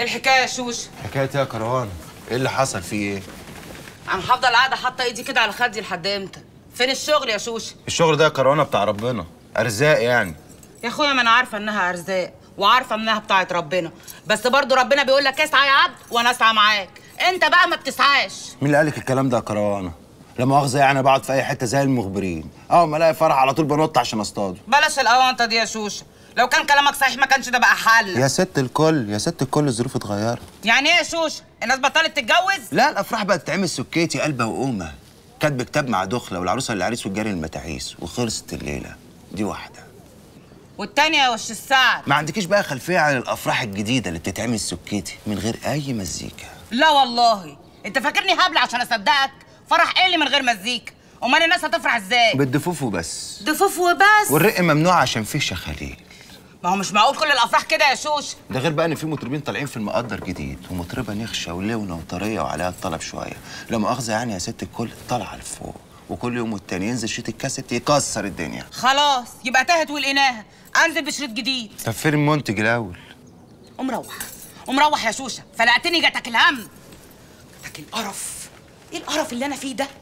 الحكايه يا شوش؟ حكايه ايه يا كروان؟ ايه اللي حصل؟ فيه ايه؟ انا هفضل قاعده حاطه ايدي كده على خدي لحد امتى؟ فين الشغل يا شوش؟ الشغل ده يا كروانه بتاع ربنا، ارزاق يعني. يا اخويا ما انا عارفه انها ارزاق وعارفه انها بتاعه ربنا، بس برضه ربنا بيقول لك اسعى يا عبد وانا اسعى معاك، انت بقى ما بتسعاش. مين اللي قال لك الكلام ده يا كروانه؟ لا مؤاخذه يعني بقعد في اي حته زي المخبرين، اول ما الاقي فرح على طول بنط عشان اصطاده. بلاش الاونطه دي يا شوشه، لو كان كلامك صحيح ما كانش ده بقى حل يا ست الكل يا ست الكل الظروف اتغيرت يعني ايه يا شوشه الناس بطلت تتجوز لا الافراح بقت تعمل سكيتي قلبه وقومه كاتب كتاب مع دخله والعروسه للعريس والجاري المتاعيس وخلصت الليله دي واحده والتانية يا وش السعد ما عندكيش بقى خلفية عن الأفراح الجديدة اللي بتتعمل سكيتي من غير أي مزيكا لا والله أنت فاكرني هبل عشان أصدقك فرح إيه اللي من غير مزيكا أمال الناس هتفرح إزاي بالدفوف وبس دفوف وبس والرق ممنوع عشان فيه شخاليل ما هو مش معقول كل الافراح كده يا شوش ده غير بقى ان في مطربين طالعين في المقدر جديد ومطربه نخشه ولونه وطريه وعليها الطلب شويه لا مؤاخذه يعني يا ست الكل طالعه لفوق وكل يوم والتاني ينزل شريط الكاسيت يكسر الدنيا خلاص يبقى تاهت ولقيناها انزل بشريط جديد طب فين المنتج الاول قوم روح قوم روح يا شوشه فلقتني جاتك الهم جاتك القرف ايه القرف اللي انا فيه ده